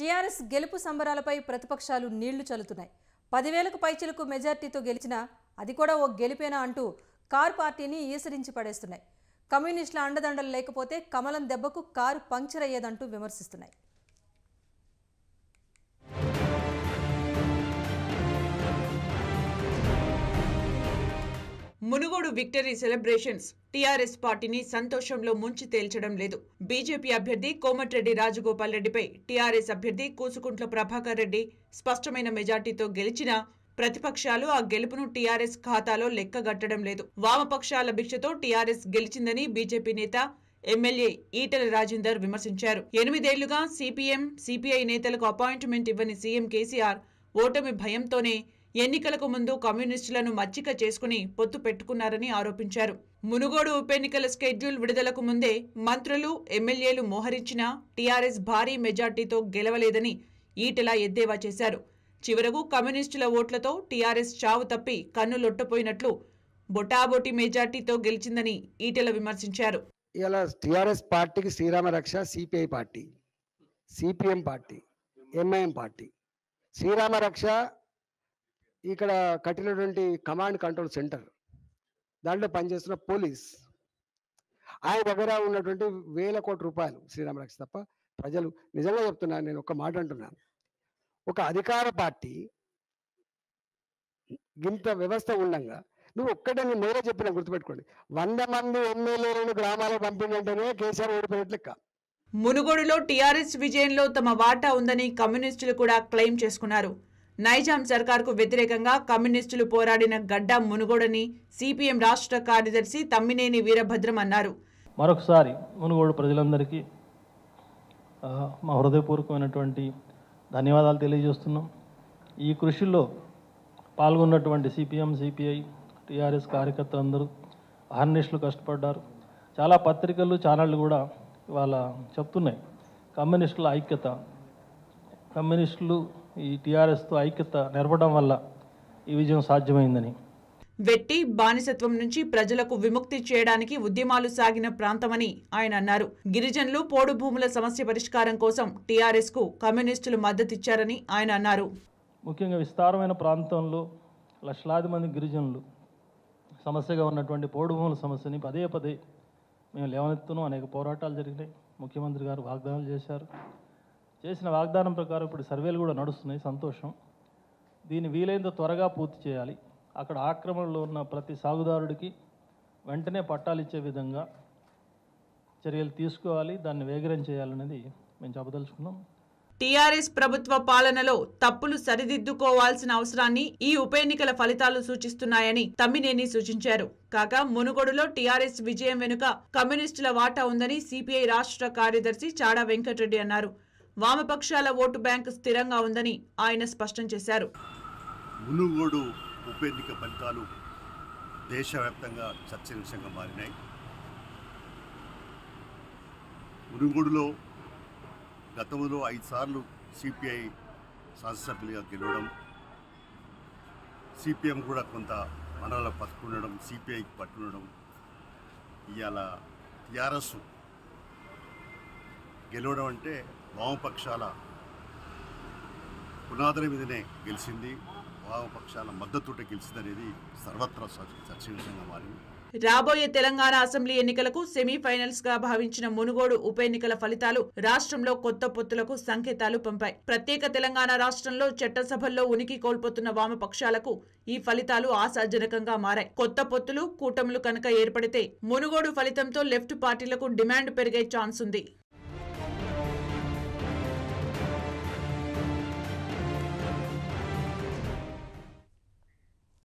TRS గెలుపు సంబరాలపై ప్రతిపక్షాలు నీళ్లు చల్లుతున్నాయి పదివేలకు పైచలకు మెజార్టీతో గెలిచినా అది కూడా ఓ గెలిపేనా అంటూ కారు పార్టీని ఈసరించి పడేస్తున్నాయి కమ్యూనిస్టుల అండదండలు లేకపోతే కమలం దెబ్బకు కారు పంక్చర్ అయ్యేదంటూ విమర్శిస్తున్నాయి మునుగోడు విక్టరీ సెలబ్రేషన్స్ టీఆర్ఎస్ పార్టీని సంతోషంలో ముంచి తేల్చడం లేదు బీజేపీ అభ్యర్థి కోమటిరెడ్డి రాజగోపాల్ రెడ్డిపై టీఆర్ఎస్ అభ్యర్థి కూసుకుంట్ల ప్రభాకర్ రెడ్డి స్పష్టమైన మెజార్టీతో గెలిచినా ప్రతిపక్షాలు ఆ గెలుపును టీఆర్ఎస్ ఖాతాలో లెక్కగట్టడం లేదు వామపక్షాల భిక్షతో టీఆర్ఎస్ గెలిచిందని బీజేపీ నేత ఎమ్మెల్యే ఈటల రాజేందర్ విమర్శించారు ఎనిమిదేళ్లుగా సిపిఎం సిపిఐ నేతలకు అపాయింట్మెంట్ ఇవ్వని సీఎం కేసీఆర్ ఓటమి భయంతోనే ఎన్నికలకు ముందు కమ్యూనిస్టులను మచ్చిక చేసుకుని పొత్తు పెట్టుకున్నారని ఆరోపించారు మునుగోడు ఉప ఎన్నికల స్కెడ్యూల్ విడుదలకు ముందే మంత్రులు ఎమ్మెల్యేలు మోహరించినా టీఆర్ఎస్ భారీ మెజార్టీతో గెలవలేదని ఈటెలా ఎద్దేవా చేశారు చివరకు కమ్యూనిస్టుల ఓట్లతో టీఆర్ఎస్ చావు తప్పి కన్నులొట్టపోయినట్లు బొటాబొటి మెజార్టీతో గెలిచిందని ఈటెల విమర్శించారు ఇలా టీఆర్ఎస్ పార్టీకి శ్రీరామ రక్ష CPI party CPM party MIM party శ్రీరామ రక్ష ఇక్కడ కట్టినటువంటి కమాండ్ కంట్రోల్ సెంటర్ దాంట్లో పనిచేస్తున్న పోలీస్ ఆయన దగ్గర ఉన్నటువంటి వేల కోట్ల రూపాయలు శ్రీరామరాక్ష తప్ప ప్రజలు నిజంగా చెప్తున్నాను నేను ఒక మాట అంటున్నాను ఒక అధికార పార్టీ ఇంత వ్యవస్థ ఉండంగా నువ్వు ఒక్కటే నేను నేరే చెప్పిన గుర్తుపెట్టుకోండి వంద మంది ఎమ్మెల్యేలను గ్రామాలకు పంపిందంటేనే కేసీఆర్ ఓడిపోయినట్లు లెక్క మునుగోడులో టీఆర్ఎస్ విజయంలో తమ వాటా ఉందని కమ్యూనిస్టులు కూడా క్లెయిమ్ చేసుకున్నారు నైజాం సర్కార్కు వ్యతిరేకంగా కమ్యూనిస్టులు పోరాడిన గడ్డ మునుగోడని సిపిఎం రాష్ట్ర కార్యదర్శి తమ్మినేని వీరభద్రం అన్నారు మరొకసారి మునుగోడు ప్రజలందరికీ మా హృదయపూర్వకమైనటువంటి ధన్యవాదాలు తెలియజేస్తున్నాం ఈ కృషిలో పాల్గొన్నటువంటి సిపిఎం సిపిఐ టీఆర్ఎస్ అందరూ అహర్నిష్లు కష్టపడ్డారు చాలా పత్రికలు ఛానళ్ళు కూడా ఇవాళ చెప్తున్నాయి కమ్యూనిస్టుల ఐక్యత కమ్యూనిస్టులు ఈ టీఆర్ఎస్తో ఐక్యత నెరపడం వల్ల ఈ విజయం సాధ్యమైందని వెట్టి బానిసత్వం నుంచి ప్రజలకు విముక్తి చేయడానికి ఉద్యమాలు సాగిన ప్రాంతమని ఆయన అన్నారు గిరిజనులు పోడు భూముల సమస్య పరిష్కారం కోసం టీఆర్ఎస్ కు కమ్యూనిస్టులు మద్దతిచ్చారని ఆయన అన్నారు ముఖ్యంగా విస్తారమైన ప్రాంతంలో లక్షలాది మంది గిరిజనులు సమస్యగా ఉన్నటువంటి పోడు భూముల సమస్యని పదే పదే మేము లేవనెత్తున్నాం అనేక పోరాటాలు జరిగినాయి ముఖ్యమంత్రి గారు వాగ్దానాలు చేశారు చేసిన వాగ్దానం ప్రకారం ఇప్పుడు సర్వేలు కూడా నడుస్తున్నాయి సంతోషం దీన్ని వీలైనంత త్వరగా పూర్తి చేయాలి అక్కడ ఆక్రమణలో ఉన్న ప్రతి సాగుదారుడికి వెంటనే పట్టాలు ఇచ్చే విధంగా చర్యలు తీసుకోవాలి దాన్ని వేగరం చేయాలనేది మేము చెప్పదలుచుకున్నాం టీఆర్ఎస్ ప్రభుత్వ పాలనలో తప్పులు సరిదిద్దుకోవాల్సిన అవసరాన్ని ఈ ఉప ఎన్నికల ఫలితాలు సూచిస్తున్నాయని తమ్మినేని సూచించారు కాగా మునుగోడులో టీఆర్ఎస్ విజయం వెనుక కమ్యూనిస్టుల వాటా ఉందని సిపిఐ రాష్ట్ర కార్యదర్శి చాడా వెంకటరెడ్డి అన్నారు వామపక్షాల ఓటు బ్యాంకు స్థిరంగా ఉందని ఆయన స్పష్టం చేశారు మునుగోడు ఉప ఎన్నిక ఫలితాలు దేశవ్యాప్తంగా చర్చనీయాంశంగా మారినాయి మునుగోడులో గతంలో ఐదు సార్లు సిపిఐ శాసనసభ్యులుగా గెలవడం సిపిఎం కూడా కొంత మనలో పట్టుకుండడం సిపిఐకి పట్టుకుండడం ఇవాళ టీఆర్ఎస్ గెలవడం అంటే వామపక్షాల పునాదుల మీదనే గెలిచింది వామపక్షాల మద్దతుట గెలిచింది అనేది సర్వత్రా చర్చనీయాంగా మారింది రాబోయే తెలంగాణ అసెంబ్లీ ఎన్నికలకు సెమీఫైనల్స్ గా భావించిన మునుగోడు ఉప ఎన్నికల ఫలితాలు రాష్ట్రంలో కొత్త పొత్తులకు సంకేతాలు పంపాయి ప్రత్యేక తెలంగాణ రాష్ట్రంలో చట్టసభల్లో ఉనికి కోల్పోతున్న వామపక్షాలకు ఈ ఫలితాలు ఆశాజనకంగా మారాయి కొత్త పొత్తులు కూటములు కనుక ఏర్పడితే మునుగోడు ఫలితంతో లెఫ్ట్ పార్టీలకు డిమాండ్ పెరిగే ఛాన్స్ ఉంది